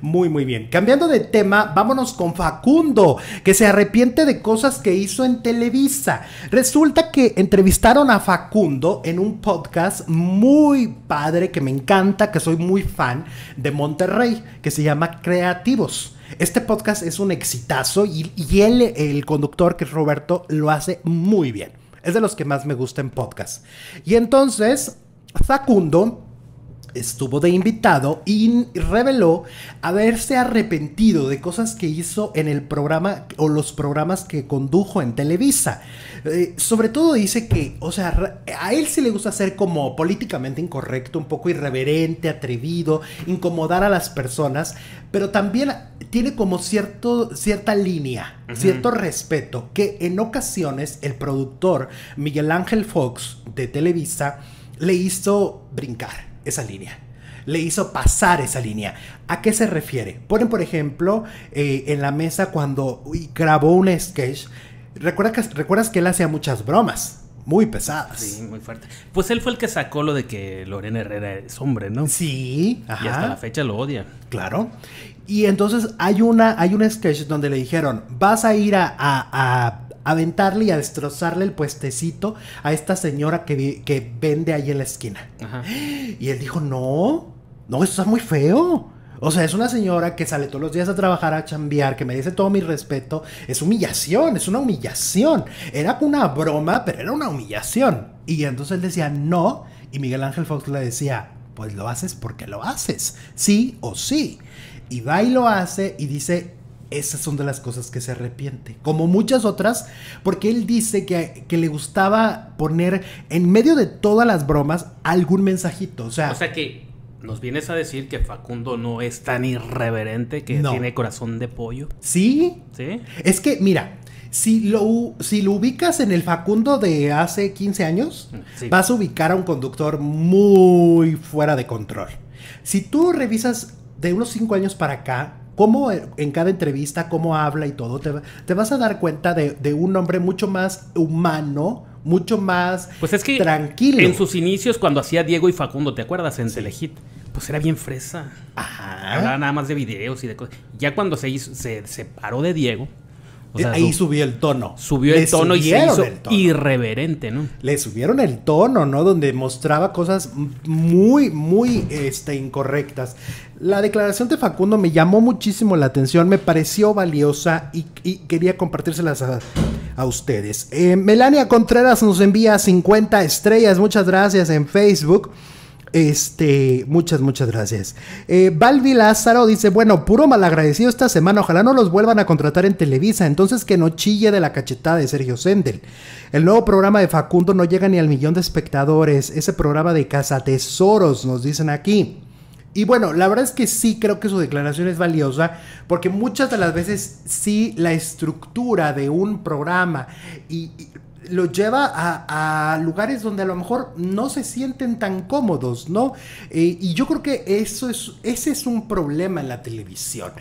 muy, muy bien. Cambiando de tema, vámonos con Facundo, que se arrepiente de cosas que hizo en Televisa. Resulta que entrevistaron a Facundo en un podcast muy padre, que me encanta, que soy muy fan, de Monterrey, que se llama Creativos. Este podcast es un exitazo y, él, el conductor, que es Roberto, lo hace muy bien. Es de los que más me gusta en podcast. Y entonces, Facundo estuvo de invitado y reveló haberse arrepentido de cosas que hizo en el programa o los programas que condujo en Televisa. Eh, sobre todo dice que, o sea, a él sí le gusta ser como políticamente incorrecto, un poco irreverente, atrevido, incomodar a las personas, pero también tiene como cierto, cierta línea, cierto respeto, que en ocasiones el productor Miguel Ángel Fox de Televisa le hizo brincar esa línea. Le hizo pasar esa línea. ¿A qué se refiere? Ponen, por ejemplo, eh, en la mesa cuando grabó un sketch. ¿Recuerdas que, recuerdas que él hacía muchas bromas muy pesadas. Sí, muy fuerte. Pues él fue el que sacó lo de que Lorena Herrera es hombre, ¿no? Sí. Y hasta la fecha lo odia. Claro. Y entonces hay una, hay un sketch donde le dijeron, vas a ir a, a aventarle y a destrozarle el puestecito a esta señora que, que vende ahí en la esquina. Y él dijo, no, no, eso está muy feo. O sea, es una señora que sale todos los días a trabajar, a chambear, que me dice todo mi respeto. Es humillación, es una humillación. Era una broma, pero era una humillación. Y entonces él decía, no. Y Miguel Ángel Fox le decía, pues lo haces porque lo haces, sí o sí. Y va y lo hace y dice, esas son de las cosas que se arrepiente, como muchas otras, porque él dice que, le gustaba poner en medio de todas las bromas algún mensajito. O sea, o sea que nos vienes a decir que Facundo no es tan irreverente, que tiene corazón de pollo. Sí. Es que, mira, si lo, si lo ubicas en el Facundo de hace 15 años, vas a ubicar a un conductor muy fuera de control. Si tú revisas de unos 5 años para acá, cómo en cada entrevista, cómo habla y todo, te, vas a dar cuenta de, un hombre mucho más humano, mucho más pues es que tranquilo. En sus inicios, cuando hacía Diego y Facundo, ¿te acuerdas? En sí. pues era bien fresa. Ajá. Hablaba nada más de videos y de cosas. Ya cuando se, hizo, se separó de Diego, ahí subió el tono. Subió el tono y irreverente, ¿no? Le subieron el tono, ¿no? Donde mostraba cosas muy, muy este, incorrectas. La declaración de Facundo me llamó muchísimo la atención, me pareció valiosa y, quería compartírselas a, ustedes. Eh, Melania Contreras nos envía 50 estrellas, muchas gracias en Facebook. Este, muchas, muchas gracias. Eh, Lázaro dice: Bueno, puro malagradecido esta semana. Ojalá no los vuelvan a contratar en Televisa. Entonces que no chille de la cachetada de Sergio Sendel. El nuevo programa de Facundo no llega ni al millón de espectadores. Ese programa de Casa Tesoros, nos dicen aquí. Y bueno, la verdad es que sí creo que su declaración es valiosa, porque muchas de las veces sí la estructura de un programa y lo lleva a, lugares donde a lo mejor no se sienten tan cómodos, ¿no? Eh, y yo creo que eso ese es un problema en la televisión.